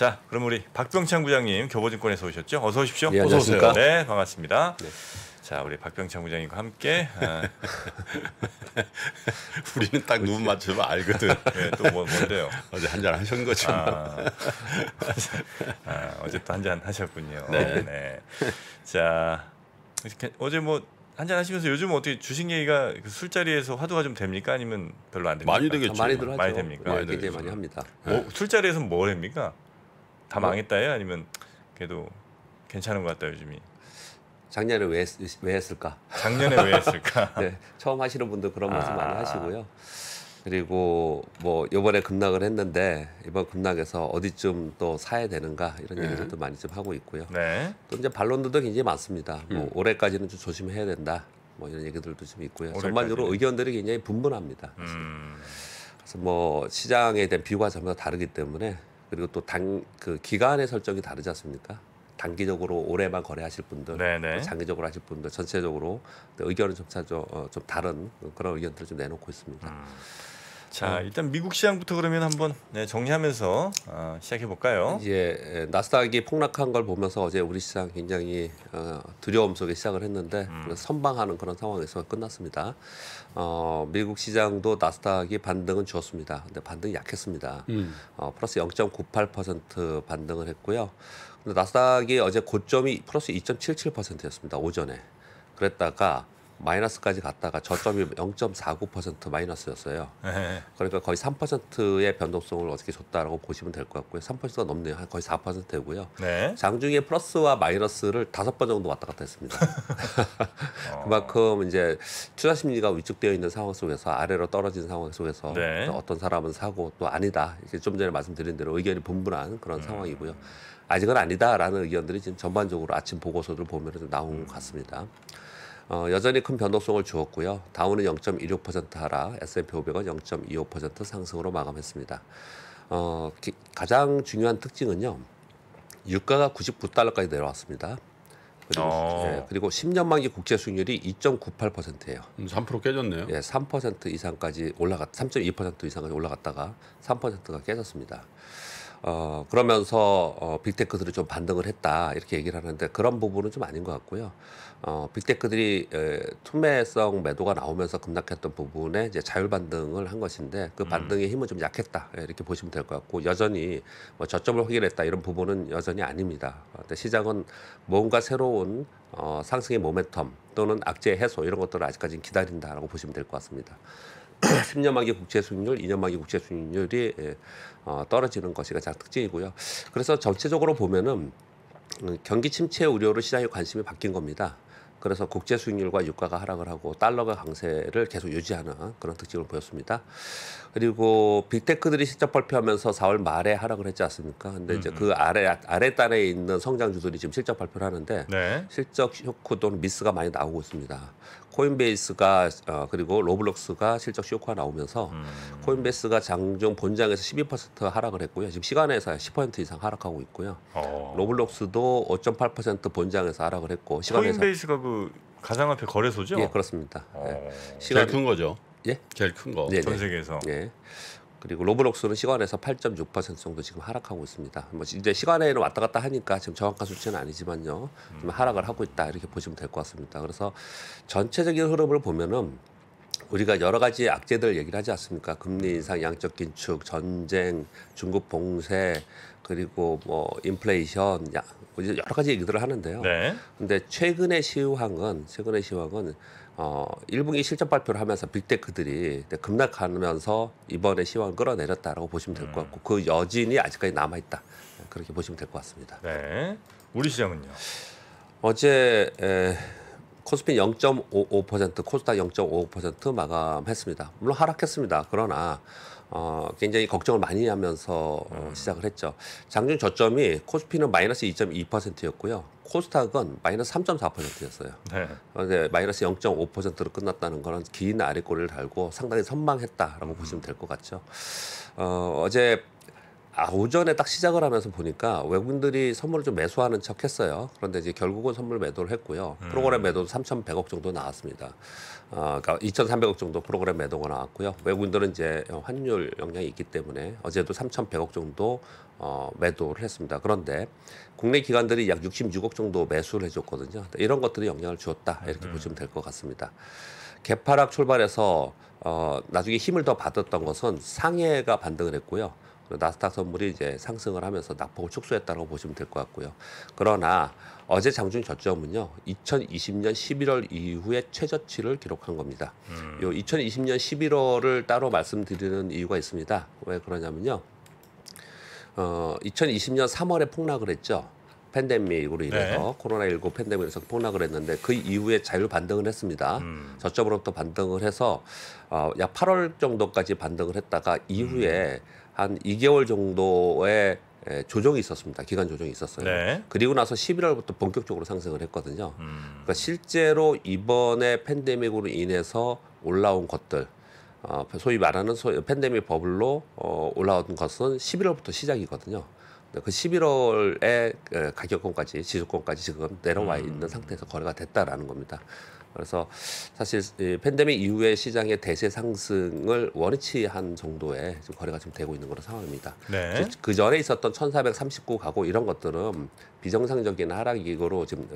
자, 그럼 우리 박병창 부장님 교보증권에서 오셨죠? 어서 오십시오. 네, 어서 오세요. 네, 반갑습니다. 네. 자, 우리 박병창 부장님과 함께 아. 우리는 딱 눈 맞추면 알거든. 네, 또 뭐, 뭔데요? 어제 한잔 하신 거죠. 아, 아 어제도 한 잔 하셨군요. 네. 네. 자, 어제 뭐 한잔 하시면서 요즘 어떻게 주식 얘기가 그 술자리에서 화두가 좀 됩니까? 아니면 별로 안 됩니까? 많이 되겠죠. 많이들 하죠. 많이 됩니까? 네, 많이 합니다. 뭐, 술자리에서 뭘합니까 다 뭐? 망했다요? 아니면 그래도 괜찮은 것 같다 요즘이. 작년에 왜, 했, 왜 했을까? 작년에 왜 했을까? 네, 처음 하시는 분들 그런 말씀 아. 많이 하시고요. 그리고 뭐 이번에 급락을 했는데 이번 급락에서 어디쯤 또 사야 되는가 이런 네. 얘기들도 많이 좀 하고 있고요. 네. 또 이제 반론들도 굉장히 많습니다. 뭐 음. 뭐 올해까지는 좀 조심해야 된다. 뭐 이런 얘기들도 좀 있고요. 전반적으로 의견들이 굉장히 분분합니다. 음. 그래서 뭐 시장에 대한 비유가 전부 다 다르기 때문에 그리고 또단그 기간의 설정이 다르지 않습니까? 단기적으로 올해만 거래하실 분들, 네네. 네. 장기적으로 하실 분들 전체적으로 의견은 좀 차죠 어, 좀 다른 그런 의견들을 좀 내놓고 있습니다. 음. 자 일단 미국 시장부터 그러면 한번 네, 정리하면서 어, 시작해 볼까요? 예, 나스닥이 폭락한 걸 보면서 어제 우리 시장 굉장히 어, 두려움 속에 시작을 했는데 음. 선방하는 그런 상황에서 끝났습니다. 어, 미국 시장도 나스닥이 반등은 주습니다 근데 반등 약했습니다. 음. 어, 플러스 0.98% 반등을 했고요. 근데 나스닥이 어제 고점이 플러스 2.77%였습니다. 오전에 그랬다가 마이너스까지 갔다가 저점이 0.49% 마이너스였어요. 네. 그러니까 거의 3%의 변동성을 어떻게 줬다라고 보시면 될 것 같고요. 3%가 넘네요. 한 거의 4% 되고요. 네. 장중에 플러스와 마이너스를 다섯 번 정도 왔다 갔다 했습니다. 어. 그만큼 이제 투자 심리가 위축되어 있는 상황 속에서 아래로 떨어진 상황 속에서 네. 어떤 사람은 사고 또 아니다. 이제좀 전에 말씀드린 대로 의견이 분분한 그런 음. 상황이고요. 아직은 아니다라는 의견들이 지금 전반적으로 아침 보고서를 보면 나온 것 같습니다. 어, 여전히 큰 변동성을 주었고요. 다우는 0.26% 하락, S&P 500은 0.25% 상승으로 마감했습니다. 어, 기, 가장 중요한 특징은요. 유가가 99달러까지 내려왔습니다. 그리고, 아. 예, 그리고 10년 만기 국제 수익률이 2.98%예요. 3% 음, 깨졌네요. 예, 3% 이상까지 올라갔 3.2% 이상까지 올라갔다가 3%가 깨졌습니다. 어, 그러면서 어, 빅테크들이 좀 반등을 했다 이렇게 얘기를 하는데 그런 부분은 좀 아닌 것 같고요. 어, 빅테크들이 에, 투매성 매도가 나오면서 급락했던 부분에 이제 자율 반등을 한 것인데 그 음. 반등의 힘은 좀 약했다 예, 이렇게 보시면 될 것 같고 여전히 뭐 저점을 확인했다 이런 부분은 여전히 아닙니다. 근데 시장은 뭔가 새로운 어, 상승의 모멘텀 또는 악재 해소 이런 것들을 아직까지는 기다린다라고 보시면 될 것 같습니다. 10년 만기 국채 수익률, 2년 만기 국채 수익률이 예, 어, 떨어지는 것이 가장 특징이고요. 그래서 전체적으로 보면은 음, 경기 침체 우려로 시장의 관심이 바뀐 겁니다. 그래서 국제 수익률과 유가가 하락을 하고 달러가 강세를 계속 유지하는 그런 특징을 보였습니다. 그리고 빅테크들이 실적 발표하면서 4월 말에 하락을 했지 않습니까? 근데 이제 그 아래 아래 단에 있는 성장주들이 지금 실적 발표를 하는데 네. 실적 효과 또는 미스가 많이 나오고 있습니다. 코인베이스가 어, 그리고 로블록스가 실적 쇼크가 나오면서 음. 코인베이스가 장중 본장에서 12% 하락을 했고요. 지금 시간에서 10% 이상 하락하고 있고요. 어. 로블록스도 5.8% 본장에서 하락을 했고 시간에서 코인베이스가 그 가상화폐 거래소죠? 예, 그렇습니다. 어. 예. 시간... 제일 큰 거죠. 예? 제일 큰 거. 네네. 네. 전 세계에서. 예. 그리고 로블록스는 시간에서 8.6% 정도 지금 하락하고 있습니다. 뭐 이제 시간에는 왔다 갔다 하니까 지금 정확한 수치는 아니지만요. 좀 음. 하락을 하고 있다 이렇게 보시면 될 것 같습니다. 그래서 전체적인 흐름을 보면은 우리가 여러 가지 악재들 얘기를 하지 않습니까? 금리 인상, 양적 긴축, 전쟁, 중국 봉쇄, 그리고 뭐 인플레이션, 야, 뭐 여러 가지 얘기들을 하는데요. 네. 근데 최근의 시황은 최근의 시황은 어, 1분기 실적 발표를 하면서 빅테크들이 급락하면서 이번에 시황을 끌어내렸다라고 보시면 될것 음. 같고 그 여진이 아직까지 남아 있다 그렇게 보시면 될 것 같습니다. 네, 우리 시장은요. 어제 에, 코스피 0.55% 코스닥 0.55% 마감했습니다. 물론 하락했습니다. 그러나 어, 굉장히 걱정을 많이 하면서 음. 시작을 했죠. 장중 저점이 코스피는 마이너스 2.2%였고요. 코스닥은 마이너스 3.4%였어요. 네. 근데 어, 네, 마이너스 0.5%로 끝났다는 거는 긴 아래꼬리를 달고 상당히 선망했다라고 음. 보시면 될 것 같죠. 어, 어제 아, 오전에 딱 시작을 하면서 보니까 외국인들이 선물을 좀 매수하는 척 했어요. 그런데 이제 결국은 선물 매도를 했고요. 음. 프로그램 매도도 3,100억 정도 나왔습니다. 어, 그러니까 2,300억 정도 프로그램 매도가 나왔고요. 외국인들은 이제 환율 영향이 있기 때문에 어제도 3,100억 정도 어, 매도를 했습니다. 그런데 국내 기관들이 약 66억 정도 매수를 해줬거든요. 이런 것들이 영향을 주었다. 이렇게 음. 보시면 될 것 같습니다. 개파락 출발해서 어, 나중에 힘을 더 받았던 것은 상해가 반등을 했고요. 그 나스닥 선물이 이제 상승을 하면서 낙폭을 축소했다고 보시면 될 것 같고요. 그러나 어제 장중 저점은요. 2020년 11월 이후에 최저치를 기록한 겁니다. 음. 요 2020년 11월을 따로 말씀드리는 이유가 있습니다. 왜 그러냐면요. 어, 2020년 3월에 폭락을 했죠. 팬데믹으로 네. 인해서 네. 코로나19 팬데믹에서 폭락을 했는데 그 이후에 자율 반등을 했습니다. 음. 저점으로부터 반등을 해서 어, 약 8월 정도까지 반등을 했다가 이후에 음. 한 2개월 정도의 조정이 있었습니다. 기간 조정이 있었어요. 네. 그리고 나서 11월부터 본격적으로 상승을 했거든요. 음. 그러니까 실제로 이번에 팬데믹으로 인해서 올라온 것들, 어, 소위 말하는 소위 팬데믹 버블로 어, 올라온 것은 11월부터 시작이거든요. 그 11월에 가격권까지 지속권까지 지금 내려와 음. 있는 음. 상태에서 거래가 됐다라는 겁니다. 그래서 사실 팬데믹 이후에 시장의 대세 상승을 원치한 정도의 지금 거래가 지금 되고 있는 그런 상황입니다. 네. 그, 그 전에 있었던 1439 가고 이런 것들은 비정상적인 하락이고로 지금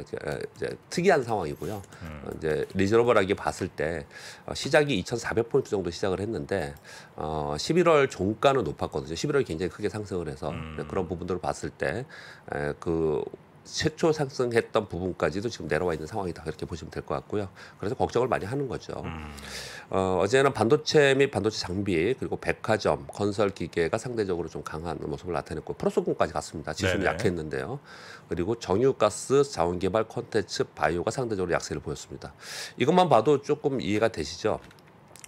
이제 특이한 상황이고요. 음. 이제 리저버하게 봤을 때 어, 시작이 2,400포인트 정도 시작을 했는데 어 11월 종가는 높았거든요. 11월 굉장히 크게 상승을 해서 음. 그런 부분들을 봤을 때그 최초 상승했던 부분까지도 지금 내려와 있는 상황이다 이렇게 보시면 될 것 같고요. 그래서 걱정을 많이 하는 거죠. 음. 어, 어제는 반도체 및 반도체 장비 그리고 백화점, 건설 기계가 상대적으로 좀 강한 모습을 나타냈고 프로소금까지 갔습니다. 지수는 약했는데요. 그리고 정유가스, 자원개발 콘텐츠, 바이오가 상대적으로 약세를 보였습니다. 이것만 봐도 조금 이해가 되시죠?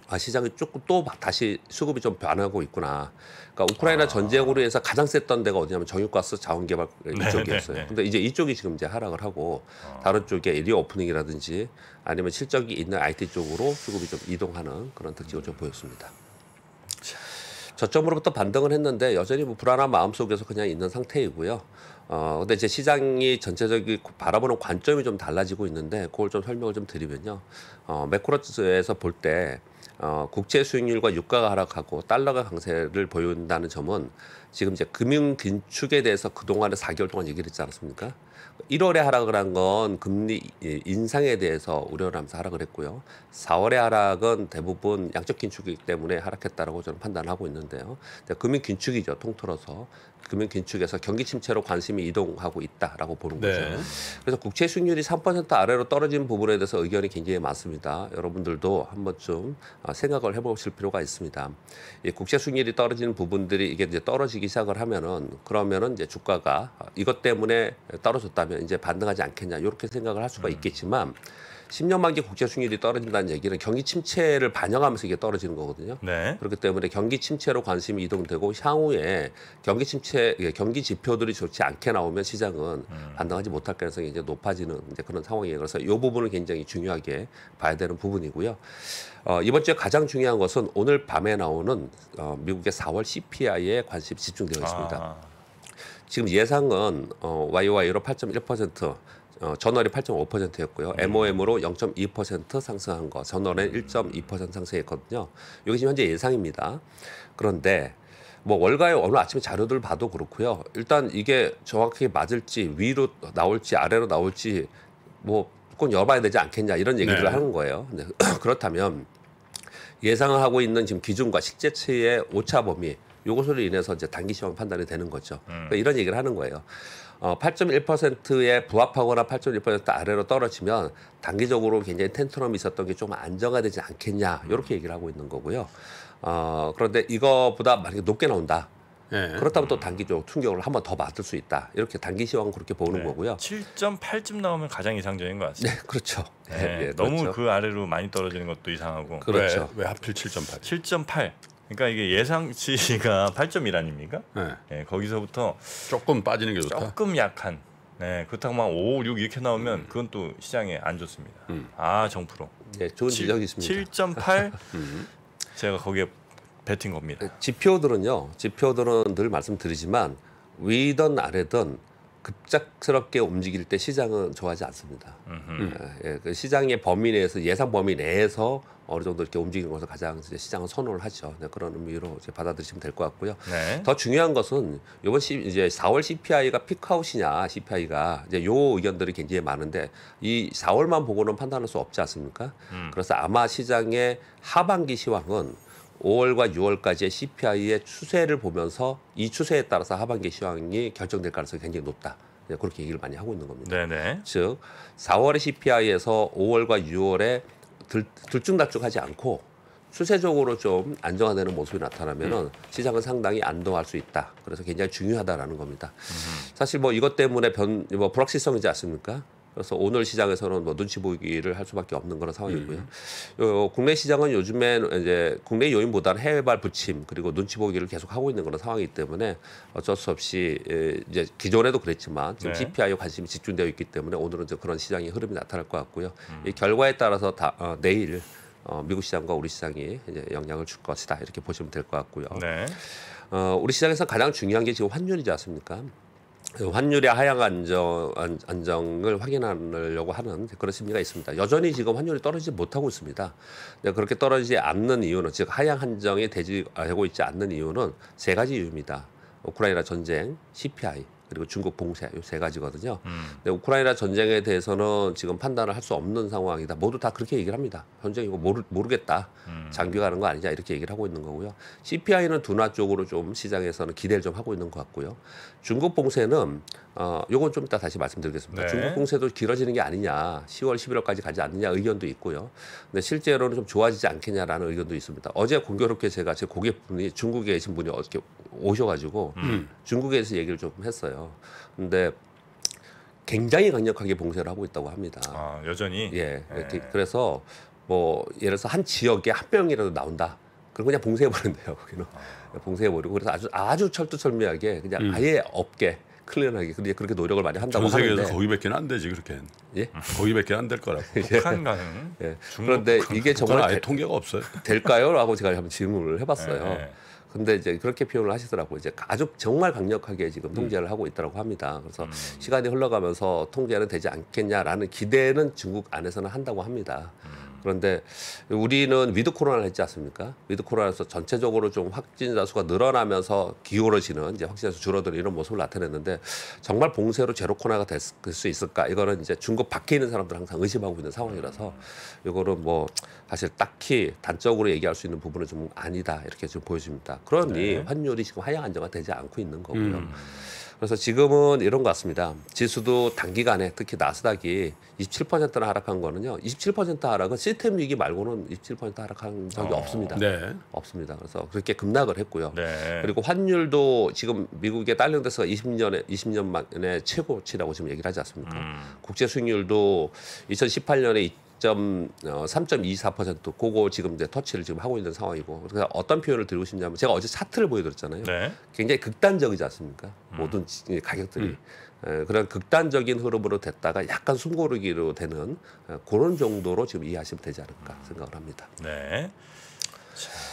아, 시장이 조금 또 다시 수급이 좀 변하고 있구나. 그러니까 우크라이나 아. 전쟁으로 해서 가장 셌던 데가 어디냐면 정유가스 자원개발 이쪽이었어요. 네, 네, 네. 근데 이제 이쪽이 지금 이제 하락을 하고 아. 다른 쪽에 리오프닝이라든지 아니면 실적이 있는 IT 쪽으로 수급이 좀 이동하는 그런 특징을 음. 좀 보였습니다. 저점으로부터 반등을 했는데 여전히 뭐 불안한 마음 속에서 그냥 있는 상태이고요. 어, 근데 이제 시장이 전체적인 바라보는 관점이 좀 달라지고 있는데 그걸 좀 설명을 좀 드리면요. 어, 매크로에서 볼때 어, 국제 수익률과 유가가 하락하고 달러가 강세를 보인다는 점은 지금 이제 금융 긴축에 대해서 그동안에 4개월 동안 얘기를 했지 않았습니까? 1월에 하락을 한 건 금리 예, 인상에 대해서 우려를 하면서 하락을 했고요. 4월에 하락은 대부분 양적 긴축이기 때문에 하락했다고 저는 판단하고 있는데요. 금융 긴축이죠. 통틀어서 금융 긴축에서 경기 침체로 관심이 이동하고 있다라고 보는 네. 거죠. 그래서 국채 수익률이 3% 아래로 떨어진 부분에 대해서 의견이 굉장히 많습니다. 여러분들도 한번쯤 아, 생각을 해보실 필요가 있습니다. 이 국채 수익률이 떨어지는 부분들이 이게 이제 떨어지기 시작을 하면은 그러면은 이제 주가가 이것 때문에 떨어졌다면 이제 반등하지 않겠냐 이렇게 생각을 할 수가 음. 있겠지만. 음. 10년 만기 국제 수익률이 떨어진다는 얘기는 경기 침체를 반영하면서 이게 떨어지는 거거든요. 네. 그렇기 때문에 경기 침체로 관심이 이동되고 향후에 경기 침체 예, 경기 지표들이 좋지 않게 나오면 시장은 음. 반등하지 못할 가능성이 이제 높아지는 이제 그런 상황이에요. 그래서 이 부분을 굉장히 중요하게 봐야 되는 부분이고요. 어, 이번 주에 가장 중요한 것은 오늘 밤에 나오는 어, 미국의 4월 CPI에 관심이 집중되어 있습니다. 아. 지금 예상은 어, YOY로 8.1%, 어, 전월이 8.5%였고요. 네. MOM으로 0.2% 상승한 거, 저널은 1.2% 상승했거든요. 이게 지금 현재 예상입니다. 그런데 뭐 월가의 오늘 아침에 자료들 봐도 그렇고요. 일단 이게 정확히 맞을지 위로 나올지 아래로 나올지 뭐꼭 열어봐야 되지 않겠냐 이런 얘기를 네. 하는 거예요. 네. 그렇다면 예상하고 을 있는 지금 기준과 실제치의 오차 범위 요것으로 인해서 이제 단기 시험 판단이 되는 거죠. 음. 그러니까 이런 얘기를 하는 거예요. 어, 8.1%에 부합하거나 8.1% 아래로 떨어지면 단기적으로 굉장히 텐트럼이 있었던 게 좀 안정화되지 않겠냐 이렇게 얘기를 하고 있는 거고요. 어, 그런데 이거보다 만약에 높게 나온다. 네. 그렇다면 또 단기적 으로 충격을 한번 더받을수 있다. 이렇게 단기 시황 그렇게 보는 네. 거고요. 7.8쯤 나오면 가장 이상적인 것 같습니다. 네, 그렇죠. 네, 예, 너무 그렇죠. 그 아래로 많이 떨어지는 것도 이상하고. 그렇죠. 왜, 왜 하필 7.8? 7.8. 그러니까 이게 예상치가 8.1 아닙니까? 네. 네. 거기서부터 조금 빠지는 게 좋다. 조금 약한. 네, 그렇다고 막 5, 6 이렇게 나오면 음. 그건 또 시장에 안 좋습니다. 음. 아, 정프로. 네, 좋은 지적이 있습니다. 7.8 음. 제가 거기에 베팅 겁니다. 네, 지표들은요. 지표들은 늘 말씀드리지만 위든 아래든 급작스럽게 움직일 때 시장은 좋아하지 않습니다. 네, 예, 그 시장의 범위 내에서 예상 범위 내에서 어느 정도 이렇게 움직이는 것을 가장 이제 시장은 선호를 하죠. 네, 그런 의미로 이제 받아들이시면 될 것 같고요. 네. 더 중요한 것은 이번 시, 이제 4월 CPI가 피크아웃이냐 CPI가 이제 요 의견들이 굉장히 많은데 이 4월만 보고는 판단할 수 없지 않습니까? 음. 그래서 아마 시장의 하반기 시황은 5월과 6월까지의 CPI의 추세를 보면서 이 추세에 따라서 하반기 시황이 결정될 가능성이 굉장히 높다. 그렇게 얘기를 많이 하고 있는 겁니다. 네네. 즉 4월의 CPI에서 5월과 6월에 들, 들쭉날쭉하지 않고 추세적으로 좀 안정화되는 모습이 나타나면은 음. 시장은 상당히 안도할 수 있다. 그래서 굉장히 중요하다라는 겁니다. 음. 사실 뭐 이것 때문에 변, 뭐 불확실성이지 않습니까? 그래서 오늘 시장에서는 뭐 눈치 보이기를 할 수밖에 없는 그런 상황이고요. 음. 요, 어, 국내 시장은 요즘에 이제 국내 요인보다는 해외발 부침 그리고 눈치 보기를 계속 하고 있는 그런 상황이기 때문에 어쩔 수 없이 이제 기존에도 그랬지만 지금 네. CPI에 관심이 집중되어 있기 때문에 오늘은 이제 그런 시장의 흐름이 나타날 것 같고요. 음. 이 결과에 따라서 다 어, 내일 어, 미국 시장과 우리 시장이 이제 영향을 줄 것이다 이렇게 보시면 될 것 같고요. 네. 어, 우리 시장에서 가장 중요한 게 지금 환율이지 않습니까? 그 환율의 하향 안정, 안정을 확인하려고 하는 그런 심리가 있습니다. 여전히 지금 환율이 떨어지지 못하고 있습니다. 그렇게 떨어지지 않는 이유는 즉 하향 한정이 되지 되고 있지 않는 이유는 세 가지 이유입니다. 우크라이나 전쟁, CPI, 그리고 중국 봉쇄 요세 가지거든요. 음. 근데 우크라이나 전쟁에 대해서는 지금 판단을 할 수 없는 상황이다. 모두 다 그렇게 얘기를 합니다. 현장 이거 모르, 모르겠다. 음. 장기화하는 거 아니냐 이렇게 얘기를 하고 있는 거고요. CPI는 둔화 쪽으로 좀 시장에서는 기대를 좀 하고 있는 것 같고요. 중국 봉쇄는 어 요건 좀 이따 다시 말씀드리겠습니다. 네. 중국 봉쇄도 길어지는 게 아니냐. 10월 11월까지 가지 않느냐 의견도 있고요. 근데 실제로는 좀 좋아지지 않겠냐라는 의견도 있습니다. 어제 공교롭게 제가 제 고객분이 중국에 계신 분이 어떻게 오셔가지고 음. 중국에서 얘기를 좀 했어요. 거예요. 근데 굉장히 강력하게 봉쇄를 하고 있다고 합니다. 아, 여전히? 예. 네. 그래서 뭐 예를 들어서 한 지역에 한병이라도 나온다. 그럼 그냥 봉쇄해버린대요. 거기는. 아. 봉쇄해버리고 그래서 아주 아주 철두철미하게 그냥 음. 아예 없게 클리어하게 근데 그렇게 노력을 많이 한다고 전 세계에서 거기밖에 는안 되지 그렇게 예 거기밖에 안 될 거라고 예. 북한 가는 예. 그런데 북한, 이게 정말 아예 통계가 없어요 될까요라고 제가 한번 질문을 해봤어요 예. 예. 근데 이제 그렇게 표현을 하시더라고요. 이제 아주 정말 강력하게 지금 통제를 음. 하고 있다고 합니다. 그래서 음. 시간이 흘러가면서 통제는 되지 않겠냐라는 기대는 중국 안에서는 한다고 합니다. 음. 그런데 우리는 위드 코로나를 했지 않습니까? 위드 코로나에서 전체적으로 좀 확진자 수가 늘어나면서 기울어지는 이제 확진자 수 줄어드는 이런 모습을 나타냈는데 정말 봉쇄로 제로 코로나가 될 수 있을까? 이거는 이제 중국 밖에 있는 사람들 항상 의심하고 있는 상황이라서 이거는 뭐 사실 딱히 단적으로 얘기할 수 있는 부분은 좀 아니다 이렇게 지금 보여집니다. 그러니 네. 환율이 지금 하향 안정화 되지 않고 있는 거고요. 음. 그래서 지금은 이런 것 같습니다. 지수도 단기간에 특히 나스닥이 27%나 하락한 거는요. 27% 하락은 시스템 위기 말고는 27% 하락한 적이 어, 없습니다. 네. 없습니다. 그래서 그렇게 급락을 했고요. 네. 그리고 환율도 지금 미국의 달러 대서가 20년에 20년 만에 최고치라고 지금 얘기를 하지 않습니까? 음. 국제 수익률도 2018년에 3.24% 어, 그거 지금 이제 터치를 지금 하고 있는 상황이고 그래서 어떤 표현을 드리고 싶냐면 제가 어제 차트를 보여드렸잖아요. 네. 굉장히 극단적이지 않습니까? 음. 모든 예, 가격들이 음. 에, 예, 그런 극단적인 흐름으로 됐다가 약간 숨고르기로 되는 에, 어, 그런 정도로 지금 이해하시면 되지 않을까 생각을 합니다. 네. 자.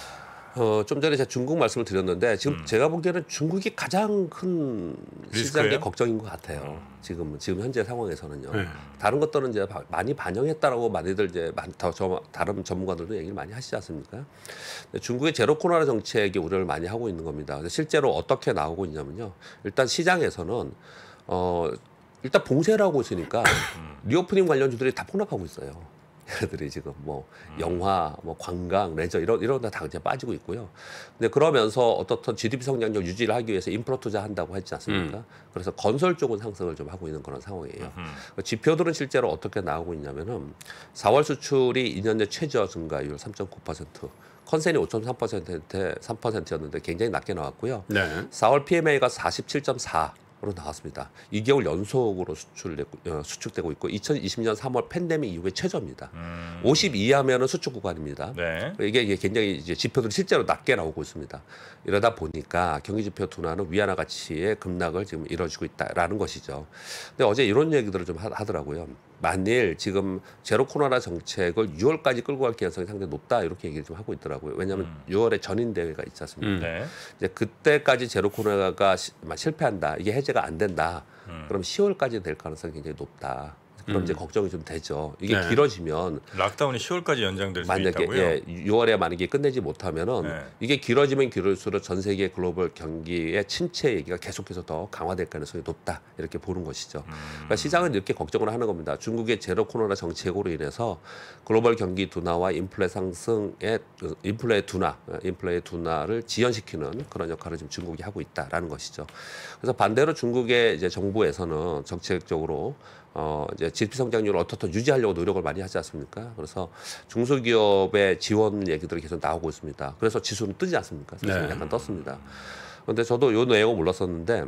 어, 좀 전에 제가 중국 말씀을 드렸는데 지금 음. 제가 보기에는 중국이 가장 큰 시장의 걱정인 것 같아요. 어. 지금 지금 현재 상황에서는요. 네. 다른 것들은 이제 많이 반영했다라고 많이들 이제 많다 저 다른 전문가들도 얘기를 많이 하시지 않습니까? 중국의 제로 코로나 정책이 우려를 많이 하고 있는 겁니다. 실제로 어떻게 나오고 있냐면요. 일단 시장에서는 어 일단 봉쇄라고 있으니까 음. 리오프닝 관련주들이 다 폭락하고 있어요. 얘 들이 지금 뭐 영화, 뭐 관광, 레저 이런 이런 데 당장 빠지고 있고요. 근데 그러면서 어떻든 GDP 성장률 유지를 하기 위해서 인프라 투자한다고 했지 않습니까? 음. 그래서 건설 쪽은 상승을 좀 하고 있는 그런 상황이에요. 음. 지표들은 실제로 어떻게 나오고 있냐면은 4월 수출이 2년내 최저 증가율 3.9%. 컨센이 5.3%였는데 3%였는데 굉장히 낮게 나왔고요. 네. 4월 PMA가 47.4. 으로 나왔습니다. 2개월 연속으로 수출되고, 어, 수축되고 있고 2020년 3월 팬데믹 이후에 최저입니다. 음. 52 하면은 수축 구간입니다. 네. 이게 굉장히 이제 지표들이 실제로 낮게 나오고 있습니다. 이러다 보니까 경기 지표 둔화는 위안화 가치의 급락을 지금 이뤄지고 있다라는 것이죠. 근데 어제 이런 얘기들을 좀 하더라고요. 만일 지금 제로 코로나 정책을 6월까지 끌고 갈 가능성이 상당히 높다 이렇게 얘기를 좀 하고 있더라고요. 왜냐하면 음. 6월에 전인 대회가 있지 않습니까? 음, 네. 이제 그때까지 제로 코로나가 시, 실패한다, 이게 해제가 안 된다. 음. 그럼 10월까지 될 가능성이 굉장히 높다. 그럼 음. 이제 걱정이 좀 되죠. 이게 네. 길어지면 락다운이 10월까지 연장될 만약에, 수 있다고요? 예, 6월에 만약에 끝내지 못하면은 네. 이게 길어지면 길을수록 전 세계 글로벌 경기의 침체 얘기가 계속해서 더 강화될 가능성이 높다 이렇게 보는 것이죠. 음. 그러니까 시장은 이렇게 걱정을 하는 겁니다. 중국의 제로 코로나 정책으로 인해서 글로벌 경기 둔화와 인플레 상승의 그 인플레 둔화, 어, 인플레 둔화를 지연시키는 그런 역할을 지금 중국이 하고 있다라는 것이죠. 그래서 반대로 중국의 이제 정부에서는 정책적으로 어 이제 GDP 성장률을 어떻든 유지하려고 노력을 많이 하지 않습니까? 그래서 중소기업의 지원 얘기들이 계속 나오고 있습니다. 그래서 지수는 뜨지 않습니까? 사실 네. 약간 떴습니다. 그런데 저도 요 내용을 몰랐었는데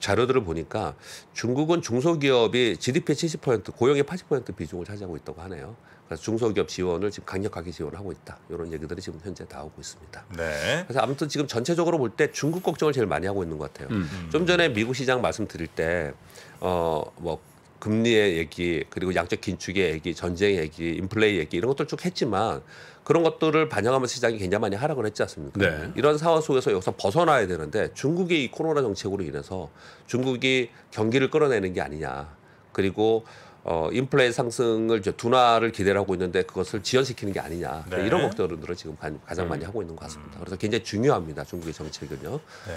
자료들을 보니까 중국은 중소기업이 GDP 70% 고용의 80% 비중을 차지하고 있다고 하네요. 그래서 중소기업 지원을 지금 강력하게 지원하고 있다. 이런 얘기들이 지금 현재 나오고 있습니다. 네. 그래서 아무튼 지금 전체적으로 볼 때 중국 걱정을 제일 많이 하고 있는 것 같아요. 음, 음, 좀 전에 미국 시장 말씀드릴 때어뭐 금리의 얘기 그리고 양적 긴축의 얘기 전쟁의 얘기 인플레이 얘기 이런 것들 쭉 했지만 그런 것들을 반영하면서 시장이 굉장히 많이 하락을 했지 않습니까 네. 이런 상황 속에서 여기서 벗어나야 되는데 중국의 이 코로나 정책으로 인해서 중국이 경기를 끌어내는 게 아니냐 그리고 어, 인플레 이 상승을 이제 둔화를 기대를 하고 있는데 그것을 지연시키는 게 아니냐 네. 이런 걱정들을 지금 가장 많이 음. 하고 있는 것 같습니다. 음. 그래서 굉장히 중요합니다 중국의 정책은요. 네.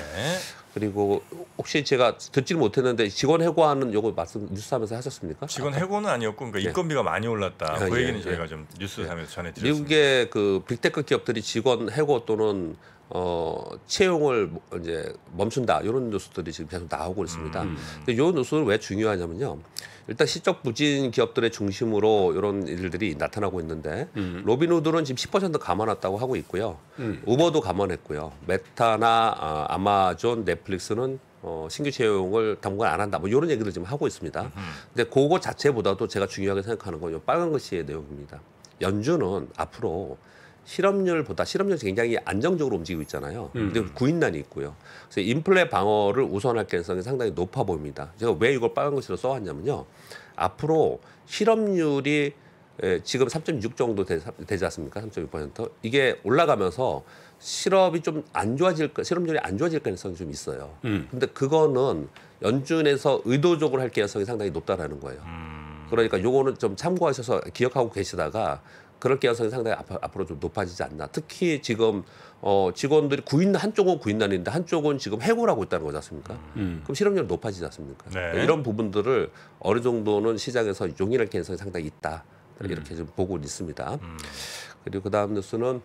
그리고 혹시 제가 듣지는 못했는데 직원 해고하는 요거 말씀 뉴스하면서 하셨습니까? 직원 해고는 아니었고 그러니까 예. 인건비가 많이 올랐다. 아, 그 예, 얘기는 예. 저희가 예. 좀 뉴스하면서 전해드렸습니다. 미국의 그 빅테크 기업들이 직원 해고 또는 어, 채용을 뭐 이제 멈춘다 이런 뉴스들이 지금 계속 나오고 있습니다. 음. 근데 요 뉴스는 왜 중요하냐면요. 일단 실적 부진 기업들의 중심으로 이런 일들이 나타나고 있는데 음. 로빈후드는 지금 10% 감안했다고 하고 있고요. 음. 우버도 감안했고요. 메타나 어, 아마존, 넷플릭스는 어, 신규 채용을 당분간 안 한다. 뭐 이런 얘기를 지금 하고 있습니다. 음. 근데 그거 자체보다도 제가 중요하게 생각하는 건요 빨간 글씨의 내용입니다. 연준은 앞으로 실업률보다 실업률이 굉장히 안정적으로 움직이고 있잖아요. 음. 근데 구인난이 있고요. 그래서 인플레 방어를 우선할 가능성이 상당히 높아 보입니다. 제가 왜 이걸 빨간 글씨로 써왔냐면요. 앞으로 실업률이 예, 지금 3.6 정도 되, 되지 않습니까? 3.6% 이게 올라가면서 실업이 좀 안 좋아질 실업률이 안 좋아질 가능성이 좀 있어요. 음. 근데 그거는 연준에서 의도적으로 할 가능성이 상당히 높다라는 거예요. 음. 그러니까 요거는 좀 참고하셔서 기억하고 계시다가 그럴 개연성이 상당히 앞으로 좀 높아지지 않나. 특히 지금 어, 직원들이 구인 한쪽은 구인난인데 한쪽은 지금 해고를 하고 있다는 거잖습니까 음. 음. 그럼 실업률 높아지지 않습니까? 네. 그러니까 이런 부분들을 어느 정도는 시장에서 용인할 가능성이 상당히 있다. 음. 이렇게 음. 좀 보고 있습니다. 음. 그리고 그다음 뉴스는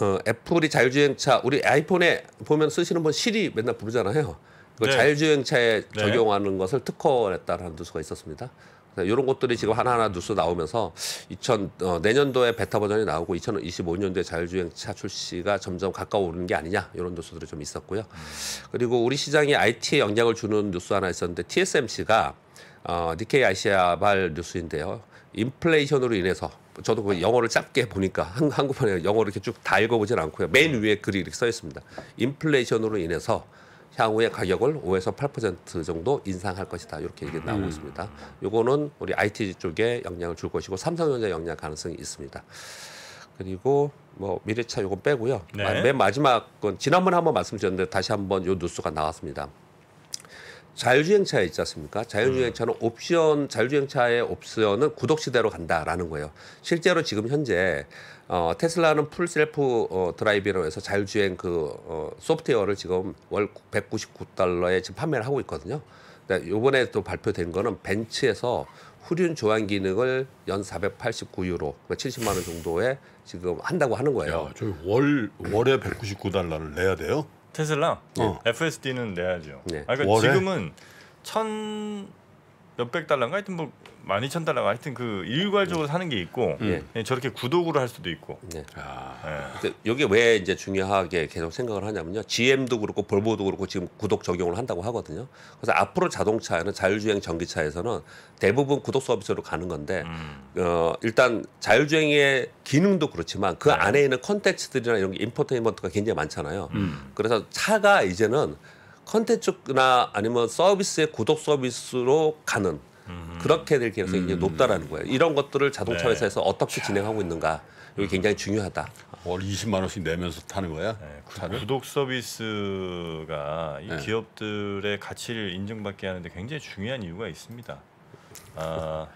어, 애플이 자율주행차 우리 아이폰에 보면 쓰시는 분 시리 맨날 부르잖아요. 그 네. 자율주행차에 네. 적용하는 것을 특허했다라는 뉴스가 있었습니다. 이런 네, 것들이 지금 하나하나 뉴스 나오면서 2000 어, 내년도에 베타 버전이 나오고 2025년도에 자율주행차 출시가 점점 가까워오는 게 아니냐 이런 뉴스들이 좀 있었고요. 그리고 우리 시장이 IT에 영향을 주는 뉴스 하나 있었는데 TSMC가 어, 니케이 아시아발 뉴스인데요. 인플레이션으로 인해서 저도 그 영어를 짧게 보니까 한, 한국판에 영어를 이렇게 쭉 다 읽어보진 않고요. 맨 위에 글이 이렇게 써 있습니다. 인플레이션으로 인해서 향후에 가격을 5에서 8% 정도 인상할 것이다. 이렇게 얘기 나오고 음. 있습니다. 요거는 우리 IT 쪽에 영향을 줄 것이고 삼성전자 영향 가능성이 있습니다. 그리고 뭐 미래차 요건 빼고요. 네. 맨 마지막 건 지난번에 한 번 말씀드렸는데 다시 한번 요 뉴스가 나왔습니다. 자율주행차에 있지 않습니까? 자율주행차는 음. 옵션, 자율주행차의 옵션은 구독시대로 간다라는 거예요. 실제로 지금 현재 어, 테슬라는 풀 셀프 어, 드라이빙으로 해서 자율주행 그 어, 소프트웨어를 지금 월 199달러에 지금 판매를 하고 있거든요. 근데 번에또 발표된 거는 벤츠에서 후륜 조안 기능을 연 489유로, 70만 그러니까 원 정도에 지금 한다고 하는 거예요. 야, 저월 월에 199달러를 내야 돼요? 테슬라 네. 예. 어. FSD는 내야죠. 네. 아, 그러니까 월에? 지금은 천 몇백 달러인가 하여튼 뭐만 이천 달러가 하여튼 그 일괄적으로 사는 게 있고 음. 예. 예. 저렇게 구독으로 할 수도 있고 네. 아. 예. 근데 이게 왜 이제 중요하게 계속 생각을 하냐면요. GM도 그렇고 볼보도 그렇고 지금 구독 적용을 한다고 하거든요. 그래서 앞으로 자동차에는 자율주행 전기차에서는 대부분 구독 서비스로 가는 건데 음. 어, 일단 자율주행의 기능도 그렇지만 그 네. 안에 있는 컨텐츠들이나 이런 게 인포테인먼트가 굉장히 많잖아요. 음. 그래서 차가 이제는 컨텐츠나 아니면 서비스의 구독 서비스로 가는 음. 그렇게 될 가능성이 음. 높다라는 거예요. 이런 것들을 자동차 네. 회사에서 어떻게 진행하고 있는가 이기 굉장히 중요하다. 월 20만 원씩 내면서 타는 거야? 네, 구독 서비스가 이 네. 기업들의 가치를 인정받게 하는데 굉장히 중요한 이유가 있습니다. 아,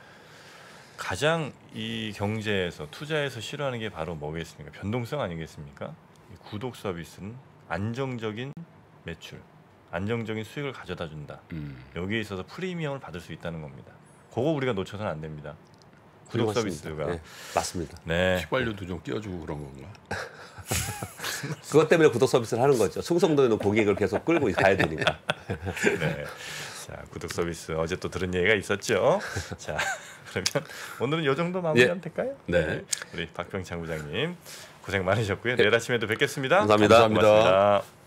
가장 이 경제에서 투자에서 싫어하는 게 바로 뭐겠습니까? 변동성 아니겠습니까? 이 구독 서비스는 안정적인 매출. 안정적인 수익을 가져다 준다. 음. 여기에 있어서 프리미엄을 받을 수 있다는 겁니다. 그거 우리가 놓쳐서는 안 됩니다. 구독 서비스가 네, 맞습니다. 네. 휘발유도 좀 끼워주고 그런 건가? 그것 때문에 구독 서비스를 하는 거죠. 충성도 는 고객을 계속 끌고 가야 되니까. 네. 자, 구독 서비스 어제 또 들은 얘기가 있었죠. 자, 그러면 오늘은 요 정도 마무리하면 예. 될까요? 네. 네. 우리 박병창 부장님 고생 많으셨고요. 내일 예. 아침에도 뵙겠습니다. 감사합니다. 감사합니다. 고맙습니다.